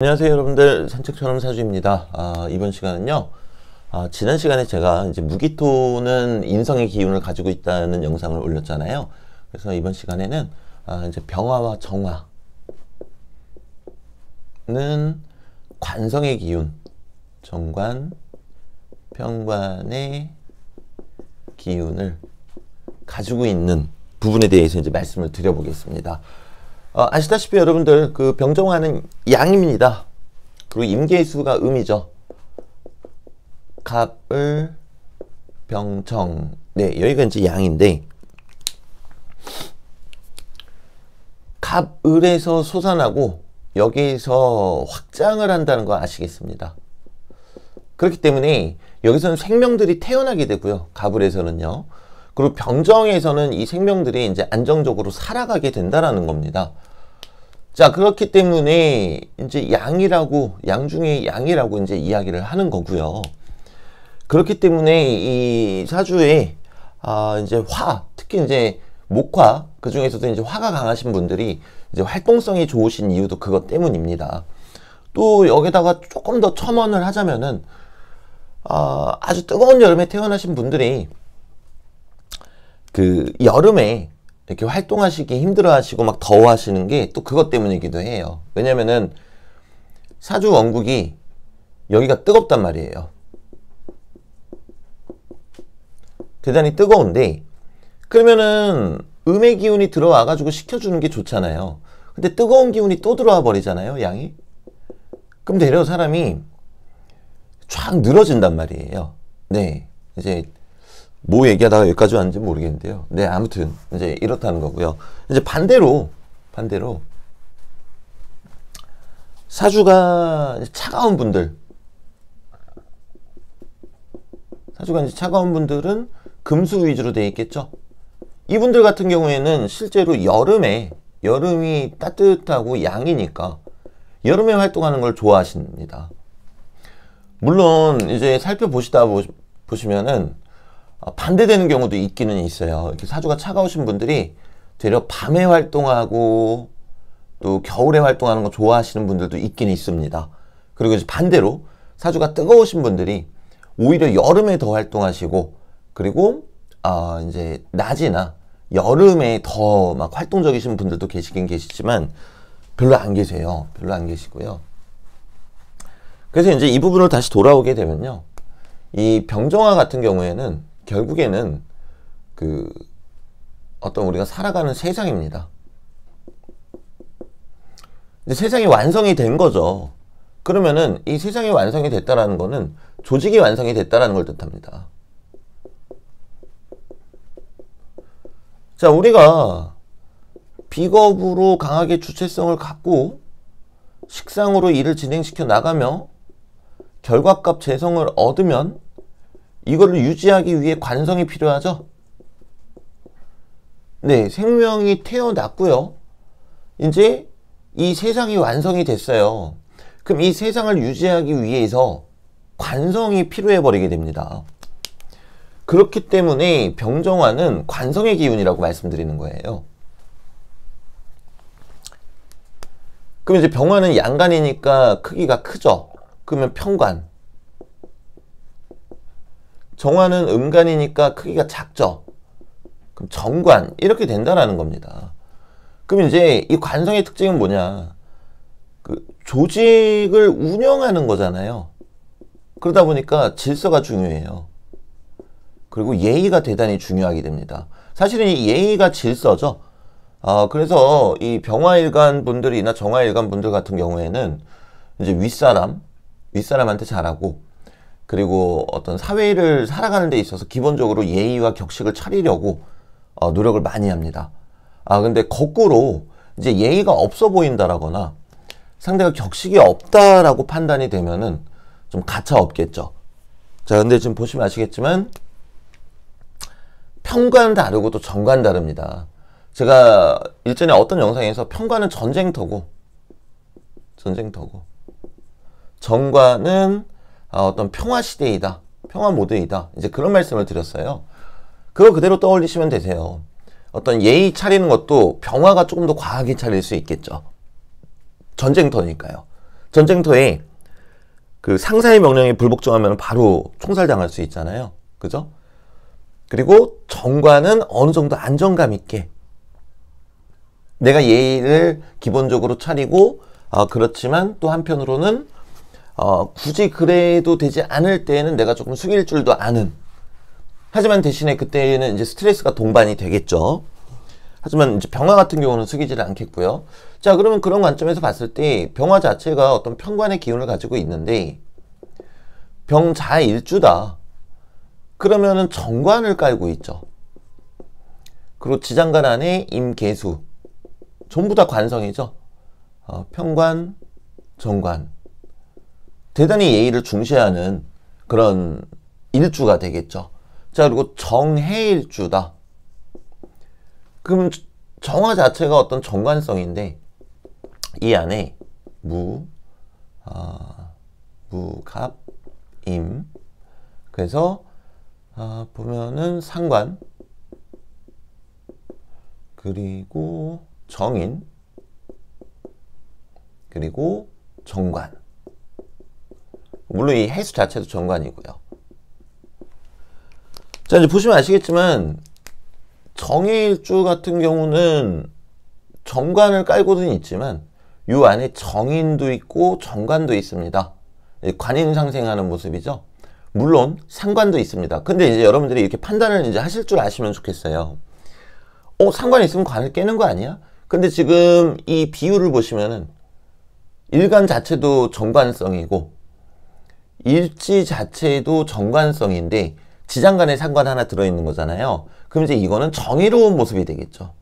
안녕하세요 여러분들 산책처럼 사주입니다 아, 이번 시간은요 아, 지난 시간에 제가 이제 무기토는 인성의 기운을 가지고 있다는 영상을 올렸잖아요 그래서 이번 시간에는 아, 이제 병화와 정화는 관성의 기운 정관 평관의 기운을 가지고 있는 부분에 대해서 이제 말씀을 드려보겠습니다 어, 아시다시피 여러분들 그 병정화는 양입니다. 그리고 임계수가 음이죠. 갑을 병청 네 여기가 이제 양인데 갑을에서 솟아나고 여기에서 확장을 한다는 거 아시겠습니다. 그렇기 때문에 여기서는 생명들이 태어나게 되고요. 갑을에서는요. 그리고 병정에서는 이 생명들이 이제 안정적으로 살아가게 된다라는 겁니다. 자, 그렇기 때문에 이제 양이라고, 양 중에 양이라고 이제 이야기를 하는 거고요. 그렇기 때문에 이 사주에 아, 이제 화, 특히 이제 목화, 그 중에서도 이제 화가 강하신 분들이 이제 활동성이 좋으신 이유도 그것 때문입니다. 또 여기다가 조금 더 첨언을 하자면은 아, 아주 뜨거운 여름에 태어나신 분들이 그 여름에 이렇게 활동하시기 힘들어하시고 막 더워하시는 게 또 그것 때문이기도 해요. 왜냐면은 사주 원국이 여기가 뜨겁단 말이에요. 대단히 뜨거운데 그러면은 음의 기운이 들어와 가지고 식혀주는 게 좋잖아요. 근데 뜨거운 기운이 또 들어와 버리잖아요. 양이. 그럼 대려 사람이 쫙 늘어진단 말이에요. 네. 이제 뭐 얘기하다가 여기까지 왔는지 모르겠는데요. 네, 아무튼 이제 이렇다는 거고요. 이제 반대로 반대로 사주가 차가운 분들 사주가 이제 차가운 분들은 금수 위주로 돼 있겠죠. 이분들 같은 경우에는 실제로 여름에 여름이 따뜻하고 양이니까 여름에 활동하는 걸 좋아하십니다. 물론 이제 살펴보시다 보시면은 어, 반대되는 경우도 있기는 있어요. 이렇게 사주가 차가우신 분들이 되려 밤에 활동하고 또 겨울에 활동하는 거 좋아하시는 분들도 있긴 있습니다. 그리고 이제 반대로 사주가 뜨거우신 분들이 오히려 여름에 더 활동하시고 그리고 아 이제 낮이나 여름에 더 막 활동적이신 분들도 계시긴 계시지만 별로 안 계세요. 별로 안 계시고요. 그래서 이제 이 부분을 다시 돌아오게 되면요. 이 병정화 같은 경우에는 결국에는 그 어떤 우리가 살아가는 세상입니다. 이제 세상이 완성이 된 거죠. 그러면은 이 세상이 완성이 됐다라는 거는 조직이 완성이 됐다라는 걸 뜻합니다. 자, 우리가 비겁으로 강하게 주체성을 갖고 식상으로 일을 진행시켜 나가며 결과값 재성을 얻으면 이거를 유지하기 위해 관성이 필요하죠? 네, 생명이 태어났고요. 이제 이 세상이 완성이 됐어요. 그럼 이 세상을 유지하기 위해서 관성이 필요해 버리게 됩니다. 그렇기 때문에 병정화는 관성의 기운이라고 말씀드리는 거예요. 그럼 이제 병화는 양간이니까 크기가 크죠. 그러면 평관. 정화는 음간이니까 크기가 작죠. 그럼 정관 이렇게 된다라는 겁니다. 그럼 이제 이 관성의 특징은 뭐냐? 그 조직을 운영하는 거잖아요. 그러다 보니까 질서가 중요해요. 그리고 예의가 대단히 중요하게 됩니다. 사실은 이 예의가 질서죠. 아, 그래서 이병화일관 분들이나 정화일관 분들 같은 경우에는 이제 윗사람, 윗사람한테 잘하고 그리고 어떤 사회를 살아가는 데 있어서 기본적으로 예의와 격식을 차리려고 어, 노력을 많이 합니다. 아 근데 거꾸로 이제 예의가 없어 보인다라거나 상대가 격식이 없다라고 판단이 되면은 좀 가차 없겠죠. 자 근데 지금 보시면 아시겠지만 평관 다르고 또 정관 다릅니다. 제가 일전에 어떤 영상에서 평관은 전쟁터고 전쟁터고 정관은 아, 어떤 평화 시대이다. 평화 모드이다. 이제 그런 말씀을 드렸어요. 그거 그대로 떠올리시면 되세요. 어떤 예의 차리는 것도 병화가 조금 더 과하게 차릴 수 있겠죠. 전쟁터니까요. 전쟁터에 그 상사의 명령에 불복종하면 바로 총살당할 수 있잖아요. 그죠? 그리고 정관은 어느 정도 안정감 있게 내가 예의를 기본적으로 차리고 어, 그렇지만 또 한편으로는 어, 굳이 그래도 되지 않을 때에는 내가 조금 숙일 줄도 아는. 하지만 대신에 그때는 이제 스트레스가 동반이 되겠죠. 하지만 이제 병화 같은 경우는 숙이지를 않겠고요. 자, 그러면 그런 관점에서 봤을 때 병화 자체가 어떤 편관의 기운을 가지고 있는데 병자 일주다. 그러면은 정관을 깔고 있죠. 그리고 지장관 안에 임계수 전부 다 관성이죠. 어, 편관, 정관. 대단히 예의를 중시하는 그런 일주가 되겠죠. 자, 그리고 정해일주다. 그럼 정화 자체가 어떤 정관성인데 이 안에 무, 아, 무갑, 임. 그래서 아, 보면은 상관 그리고 정인 그리고 정관 물론 이 헬스 자체도 정관이고요. 자 이제 보시면 아시겠지만 정일주 의 같은 경우는 정관을 깔고는 있지만 요 안에 정인도 있고 정관도 있습니다. 예, 관인 상생하는 모습이죠. 물론 상관도 있습니다. 근데 이제 여러분들이 이렇게 판단을 이제 하실 줄 아시면 좋겠어요. 어 상관 이 있으면 관을 깨는 거 아니야? 근데 지금 이 비율을 보시면은 일간 자체도 정관성이고 일지 자체도 정관성인데 지장 간의 상관 하나 들어있는 거잖아요. 그럼 이제 이거는 정의로운 모습이 되겠죠.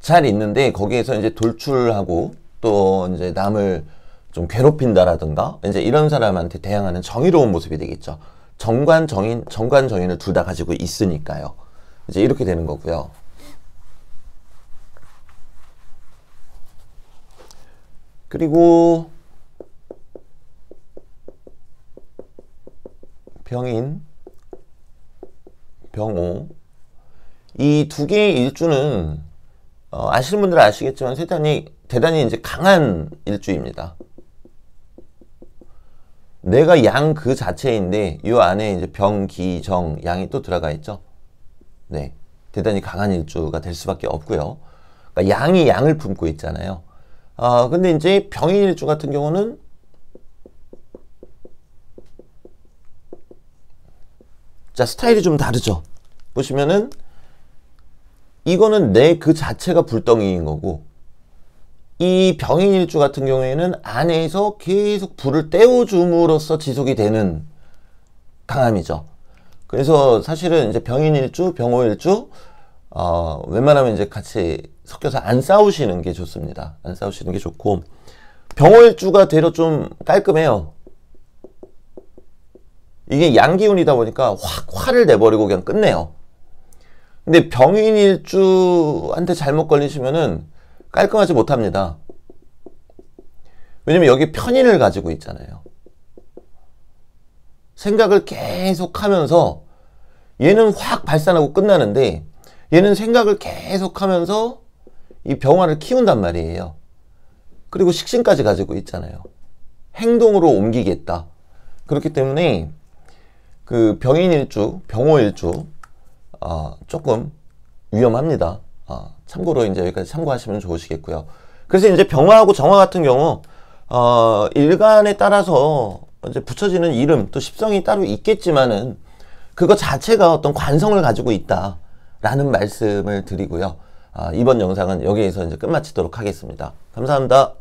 잘 있는데 거기에서 이제 돌출하고 또 이제 남을 좀 괴롭힌다라든가 이제 이런 사람한테 대항하는 정의로운 모습이 되겠죠. 정관 정인 정관 정인을 둘 다 가지고 있으니까요. 이제 이렇게 되는 거고요. 그리고 병인, 병오 이 두 개의 일주는 어, 아시는 분들은 아시겠지만 세단이 대단히 이제 강한 일주입니다. 내가 양 그 자체인데 이 안에 이제 병, 기, 정, 양이 또 들어가 있죠. 네, 대단히 강한 일주가 될 수밖에 없고요. 그러니까 양이 양을 품고 있잖아요. 아, 근데 이제 병인일주 같은 경우는 자, 스타일이 좀 다르죠. 보시면은 이거는 내 그 자체가 불덩이인 거고 이 병인일주 같은 경우에는 안에서 계속 불을 떼어줌으로써 지속이 되는 강함이죠. 그래서 사실은 이제 병인일주, 병호일주 어, 웬만하면 이제 같이 섞여서 안 싸우시는 게 좋습니다. 안 싸우시는 게 좋고 병월주가 되려 좀 깔끔해요. 이게 양기운이다 보니까 확 화를 내버리고 그냥 끝내요. 근데 병인일주한테 잘못 걸리시면은 깔끔하지 못합니다. 왜냐면 여기 편인을 가지고 있잖아요. 생각을 계속 하면서 얘는 확 발산하고 끝나는데 얘는 생각을 계속하면서 이 병화를 키운단 말이에요. 그리고 식신까지 가지고 있잖아요. 행동으로 옮기겠다. 그렇기 때문에 그 병인일주, 병호일주 어, 조금 위험합니다. 어, 참고로 이제 여기까지 참고하시면 좋으시겠고요. 그래서 이제 병화하고 정화 같은 경우 어, 일간에 따라서 이제 붙여지는 이름 또 십성이 따로 있겠지만은 그거 자체가 어떤 관성을 가지고 있다. 라는 말씀을 드리고요. 아, 이번 영상은 여기에서 이제 끝마치도록 하겠습니다. 감사합니다.